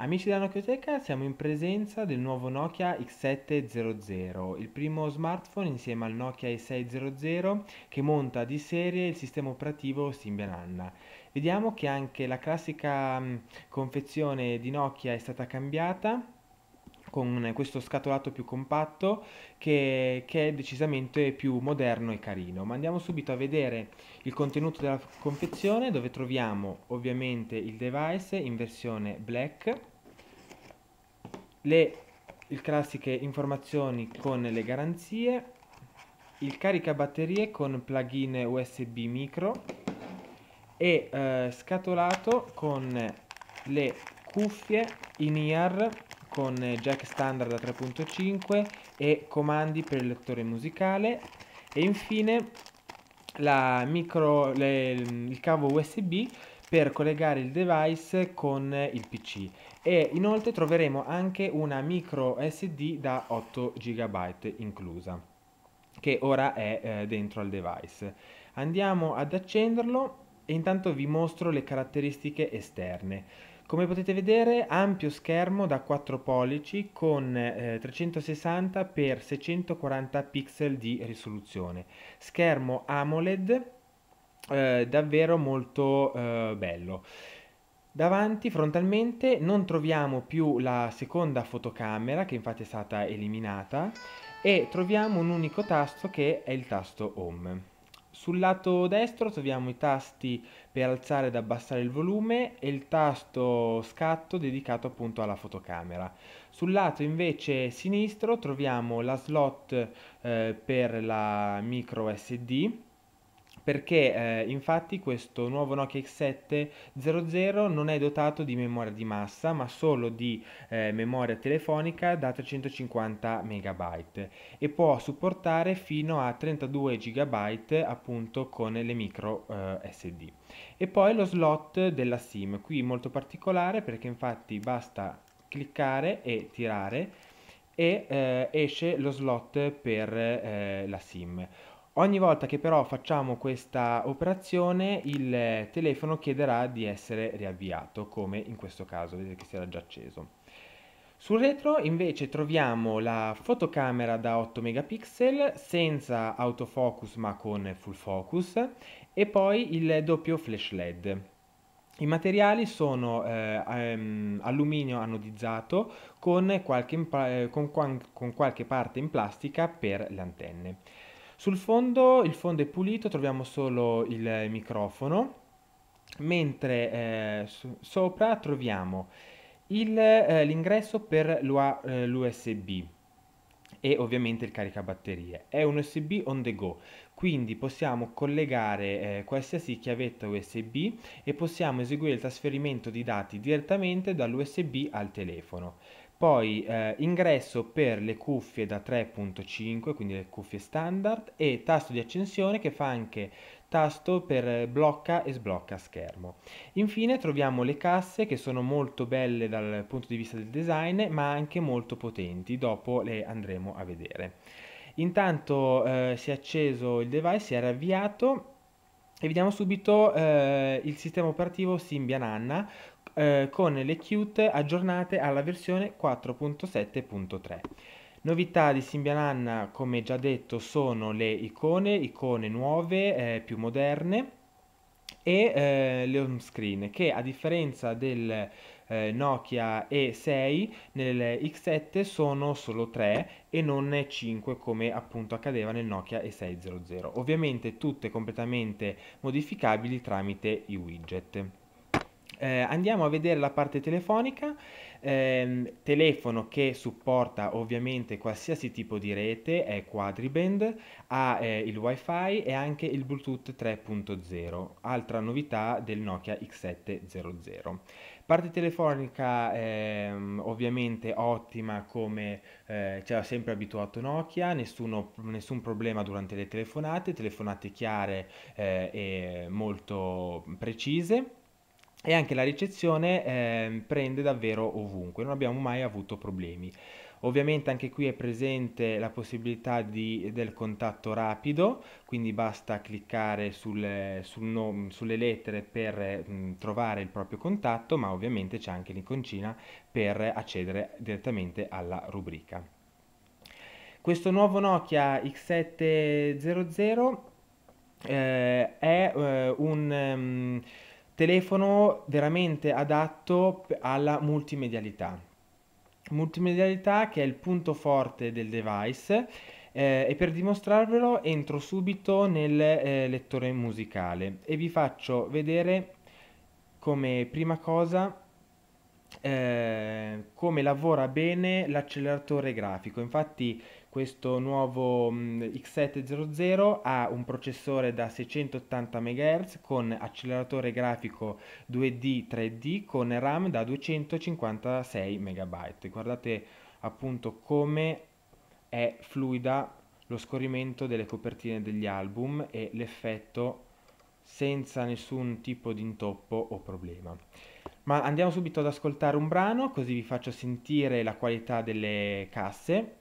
Amici della Nocchioteca, siamo in presenza del nuovo Nokia X700, il primo smartphone insieme al Nokia i600 che monta di serie il sistema operativo Symbian Anna. Vediamo che anche la classica mm, confezione di Nokia è stata cambiata con questo scatolato più compatto che, che, è decisamente più moderno e carino. Ma andiamo subito a vedere il contenuto della confezione dove troviamo ovviamente il device in versione black le classiche informazioni con le garanzie, il caricabatterie con plugin USB micro e eh, scatolato con le cuffie in-ear con jack standard a 3.5 e comandi per il lettore musicale e infine la micro, le, il cavo USB per collegare il device con il PC e inoltre troveremo anche una micro SD da 8 GB inclusa che ora è eh, dentro al device. Andiamo ad accenderlo e intanto vi mostro le caratteristiche esterne. Come potete vedere ampio schermo da 4 pollici con eh, 360 x 640 pixel di risoluzione, schermo AMOLED eh, davvero molto eh, bello. Davanti frontalmente non troviamo più la seconda fotocamera che infatti è stata eliminata e troviamo un unico tasto che è il tasto home. Sul lato destro troviamo i tasti per alzare ed abbassare il volume e il tasto scatto dedicato appunto alla fotocamera. Sul lato invece sinistro troviamo la slot eh, per la micro SD perché eh, infatti questo nuovo Nokia X700 non è dotato di memoria di massa ma solo di eh, memoria telefonica da 350 MB e può supportare fino a 32 GB appunto con le micro eh, SD. E poi lo slot della SIM, qui molto particolare perché infatti basta cliccare e tirare e eh, esce lo slot per eh, la SIM. Ogni volta che però facciamo questa operazione il telefono chiederà di essere riavviato, come in questo caso, vedete che si era già acceso. Sul retro invece troviamo la fotocamera da 8 megapixel senza autofocus ma con full focus e poi il doppio flash LED. I materiali sono eh, ehm, alluminio anodizzato con qualche, eh, con, con qualche parte in plastica per le antenne. Sul fondo, il fondo è pulito, troviamo solo il eh, microfono, mentre eh, sopra troviamo il, eh, l'ingresso per l'USB eh, e ovviamente il caricabatterie. È un USB on the go, quindi possiamo collegare eh, qualsiasi chiavetta USB e possiamo eseguire il trasferimento di dati direttamente dall'USB al telefono. Poi eh, ingresso per le cuffie da 3.5, quindi le cuffie standard, e tasto di accensione che fa anche tasto per blocca e sblocca schermo. Infine troviamo le casse che sono molto belle dal punto di vista del design ma anche molto potenti, dopo le andremo a vedere. Intanto eh, si è acceso il device, si è ravviato e vediamo subito eh, il sistema operativo Symbian Anna eh, con le Qt aggiornate alla versione 4.7.3. Novità di Symbian Anna, come già detto, sono le icone, icone nuove, eh, più moderne e eh, le home screen che a differenza del eh, Nokia E6 nel X7 sono solo 3 e non 5 come appunto accadeva nel Nokia E600 ovviamente tutte completamente modificabili tramite i widget eh, andiamo a vedere la parte telefonica, eh, telefono che supporta ovviamente qualsiasi tipo di rete, è quadriband, ha eh, il wifi e anche il Bluetooth 3.0, altra novità del Nokia X700. Parte telefonica ehm, ovviamente ottima come eh, ci ha sempre abituato Nokia, nessuno, nessun problema durante le telefonate, telefonate chiare eh, e molto precise e anche la ricezione eh, prende davvero ovunque, non abbiamo mai avuto problemi. Ovviamente anche qui è presente la possibilità di, del contatto rapido, quindi basta cliccare sul, sul nom, sulle lettere per mh, mm, trovare il proprio contatto, ma ovviamente c'è anche l'iconcina per accedere direttamente alla rubrica. Questo nuovo Nokia X700 eh, è eh, un... Um, telefono veramente adatto alla multimedialità. Multimedialità che è il punto forte del device eh, e per dimostrarvelo entro subito nel eh, lettore musicale e vi faccio vedere come prima cosa eh, come lavora bene l'acceleratore grafico. Infatti questo nuovo X700 ha un processore da 680 MHz con acceleratore grafico 2D 3D con RAM da 256 MB. Guardate appunto come è fluida lo scorrimento delle copertine degli album e l'effetto senza nessun tipo di intoppo o problema. Ma andiamo subito ad ascoltare un brano così vi faccio sentire la qualità delle casse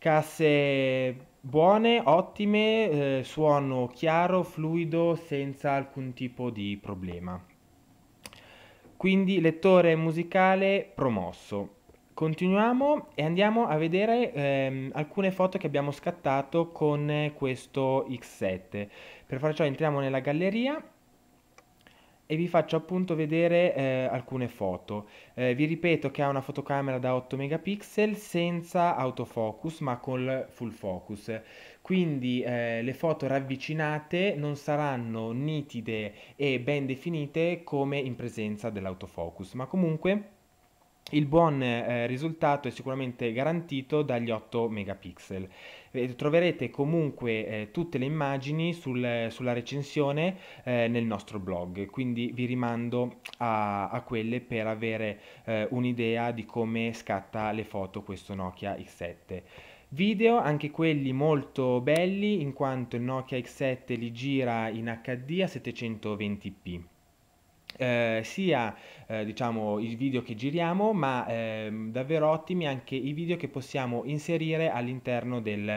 Casse buone, ottime, eh, suono chiaro, fluido, senza alcun tipo di problema. Quindi lettore musicale promosso. Continuiamo e andiamo a vedere ehm, alcune foto che abbiamo scattato con questo X7. Per far ciò entriamo nella galleria e vi faccio appunto vedere eh, alcune foto. Eh, vi ripeto che ha una fotocamera da 8 megapixel senza autofocus ma col full focus. Quindi eh, le foto ravvicinate non saranno nitide e ben definite come in presenza dell'autofocus, ma comunque il buon eh, risultato è sicuramente garantito dagli 8 megapixel. Eh, troverete comunque eh, tutte le immagini sul, sulla recensione eh, nel nostro blog, quindi vi rimando a, a quelle per avere eh, un'idea di come scatta le foto questo Nokia X7. Video, anche quelli molto belli in quanto il Nokia X7 li gira in HD a 720p eh, sia eh, diciamo i video che giriamo ma ehm, davvero ottimi anche i video che possiamo inserire all'interno del,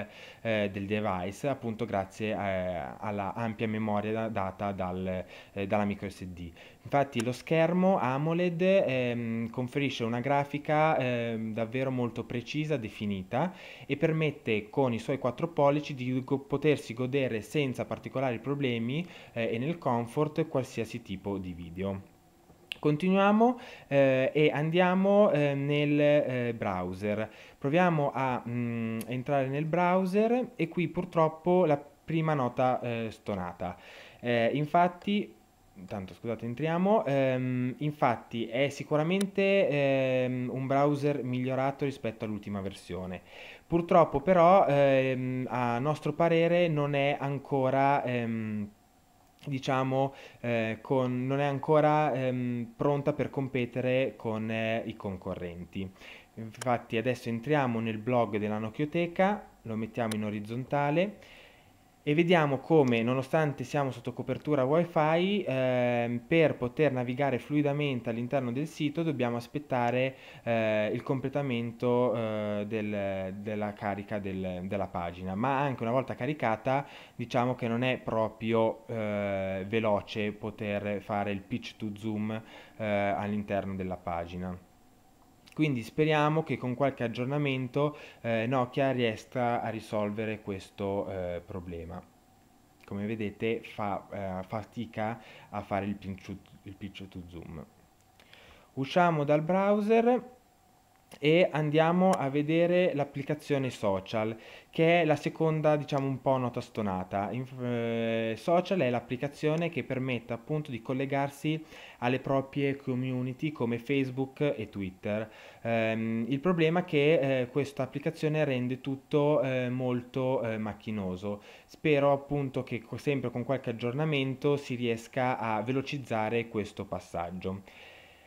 eh, del device appunto grazie eh, alla ampia memoria data dal, eh, dalla microSD SD Infatti lo schermo AMOLED ehm, conferisce una grafica ehm, davvero molto precisa, definita e permette con i suoi 4 pollici di go potersi godere senza particolari problemi eh, e nel comfort qualsiasi tipo di video. Continuiamo eh, e andiamo eh, nel eh, browser. Proviamo a mh, mm, entrare nel browser e qui purtroppo la prima nota eh, stonata. Eh, infatti Intanto, scusate, entriamo. Ehm, infatti, è sicuramente ehm, un browser migliorato rispetto all'ultima versione. Purtroppo, però, ehm, a nostro parere, non è ancora ehm, diciamo, eh, con, non è ancora ehm, pronta per competere con eh, i concorrenti. Infatti adesso entriamo nel blog della Nokioteca, lo mettiamo in orizzontale e vediamo come nonostante siamo sotto copertura wifi eh, per poter navigare fluidamente all'interno del sito dobbiamo aspettare eh, il completamento eh, del, della carica del, della pagina ma anche una volta caricata diciamo che non è proprio eh, veloce poter fare il pitch to zoom eh, all'interno della pagina quindi speriamo che con qualche aggiornamento eh, Nokia riesca a risolvere questo eh, problema. Come vedete fa eh, fatica a fare il, pinch to, il pinch to zoom. Usciamo dal browser e andiamo a vedere l'applicazione social che è la seconda diciamo un po' nota stonata. In, eh, social è l'applicazione che permette appunto di collegarsi alle proprie community come Facebook e Twitter. Eh, il problema è che eh, questa applicazione rende tutto eh, molto eh, macchinoso. Spero appunto che sempre con qualche aggiornamento si riesca a velocizzare questo passaggio.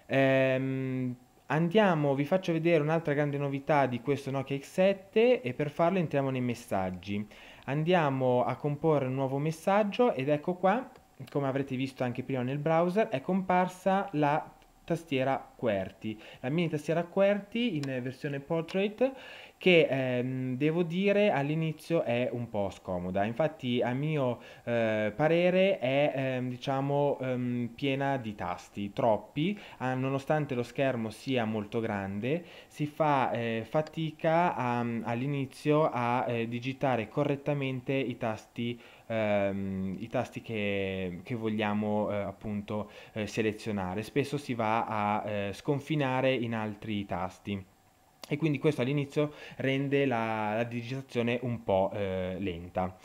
Ehm, Andiamo, vi faccio vedere un'altra grande novità di questo Nokia X7 e per farlo entriamo nei messaggi. Andiamo a comporre un nuovo messaggio ed ecco qua, come avrete visto anche prima nel browser, è comparsa la tastiera QWERTY. La mini tastiera QWERTY in versione portrait che ehm, devo dire all'inizio è un po' scomoda, infatti a mio eh, parere è ehm, diciamo ehm, piena di tasti, troppi, ah, nonostante lo schermo sia molto grande, si fa eh, fatica a, ehm, all'inizio a eh, digitare correttamente i tasti ehm, i tasti che, che vogliamo eh, appunto eh, selezionare. Spesso si va a eh, sconfinare in altri tasti e quindi questo all'inizio rende la, la digitazione un po' eh, lenta.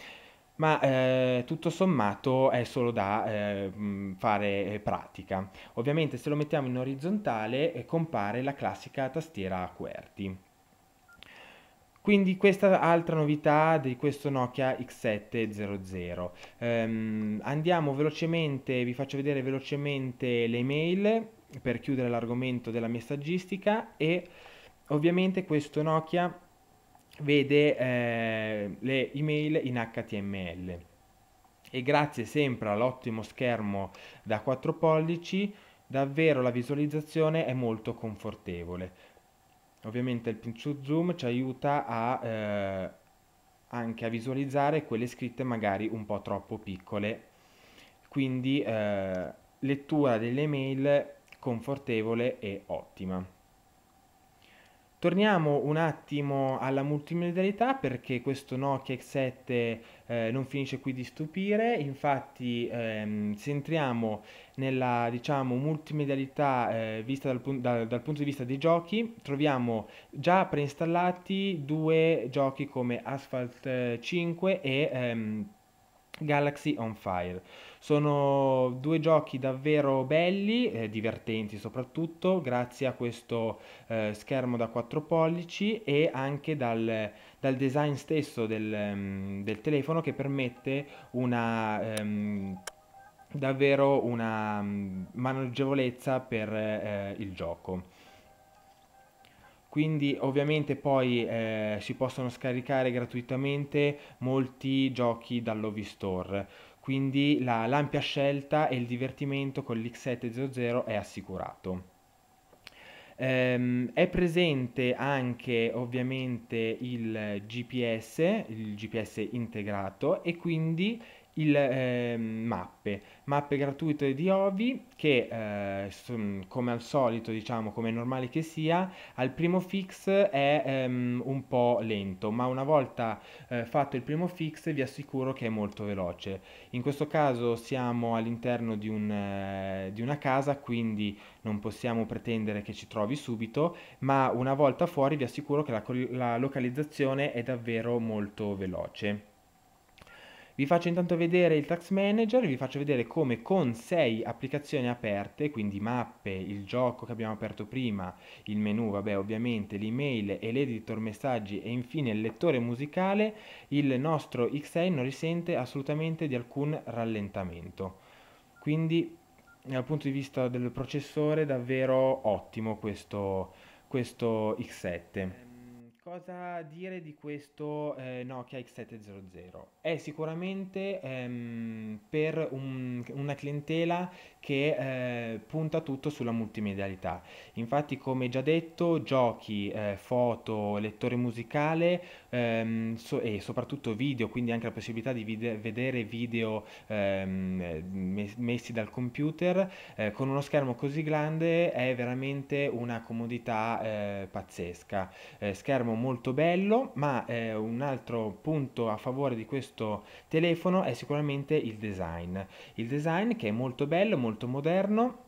Ma eh, tutto sommato è solo da eh, mm, fare eh, pratica. Ovviamente se lo mettiamo in orizzontale eh, compare la classica tastiera QWERTY. Quindi questa altra novità di questo Nokia X700. Um, ehm, andiamo velocemente, vi faccio vedere velocemente le mail per chiudere l'argomento della messaggistica e ovviamente questo Nokia vede eh, le email in HTML e grazie sempre all'ottimo schermo da 4 pollici davvero la visualizzazione è molto confortevole. Ovviamente il pinch zoom ci aiuta a, eh, anche a visualizzare quelle scritte magari un po' troppo piccole, quindi eh, lettura delle mail confortevole e ottima. Torniamo un attimo alla multimedialità perché questo Nokia X7 eh, non finisce qui di stupire, infatti ehm, se entriamo nella diciamo, multimodalità eh, vista dal, da, dal, punto di vista dei giochi troviamo già preinstallati due giochi come Asphalt 5 eh, e ehm, Galaxy on Fire. Sono due giochi davvero belli, eh, divertenti soprattutto, grazie a questo eh, schermo da 4 pollici e anche dal, dal design stesso del, mm, del, telefono che permette una... Ehm, davvero una mm, maneggevolezza per eh, il gioco quindi ovviamente poi eh, si possono scaricare gratuitamente molti giochi dall'Ovi Store quindi la, l'ampia scelta e il divertimento con l'X700 è assicurato. Ehm, è presente anche ovviamente il GPS, il GPS integrato e quindi il eh, mappe, mappe gratuite di Ovi che eh, mm, come al solito diciamo come è normale che sia al primo fix è ehm, un po' lento ma una volta eh, fatto il primo fix vi assicuro che è molto veloce in questo caso siamo all'interno di, un, eh, di una casa quindi non possiamo pretendere che ci trovi subito ma una volta fuori vi assicuro che la, la localizzazione è davvero molto veloce vi faccio intanto vedere il Tax Manager, vi faccio vedere come con 6 applicazioni aperte, quindi mappe, il gioco che abbiamo aperto prima, il menu, vabbè ovviamente, l'email e l'editor messaggi e infine il lettore musicale, il nostro X6 non risente assolutamente di alcun rallentamento. Quindi dal punto di vista del processore davvero ottimo questo, questo X7 cosa dire di questo eh, Nokia X700? È sicuramente ehm, per un, una clientela che eh, punta tutto sulla multimedialità. Infatti, come già detto, giochi, eh, foto, lettore musicale ehm, so- e soprattutto video, quindi anche la possibilità di vide- vedere video ehm, me- messi dal computer eh, con uno schermo così grande è veramente una comodità eh, pazzesca. Eh, schermo molto bello, ma eh, un altro punto a favore di questo telefono è sicuramente il design. Il design che è molto bello, molto moderno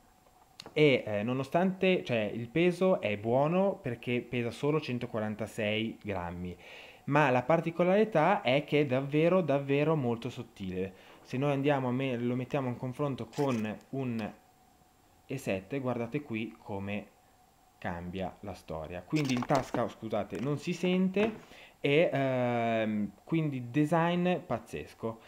e eh, nonostante cioè, il peso è buono perché pesa solo 146 grammi ma la particolarità è che è davvero davvero molto sottile. Se noi andiamo me- lo mettiamo in confronto con un E7, guardate qui come cambia la storia. Quindi in tasca, oh, scusate, non si sente e ehm, quindi design pazzesco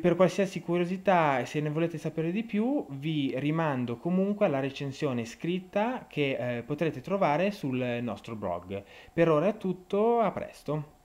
per qualsiasi curiosità e se ne volete sapere di più vi rimando comunque alla recensione scritta che eh, potrete trovare sul nostro blog. Per ora è tutto, a presto!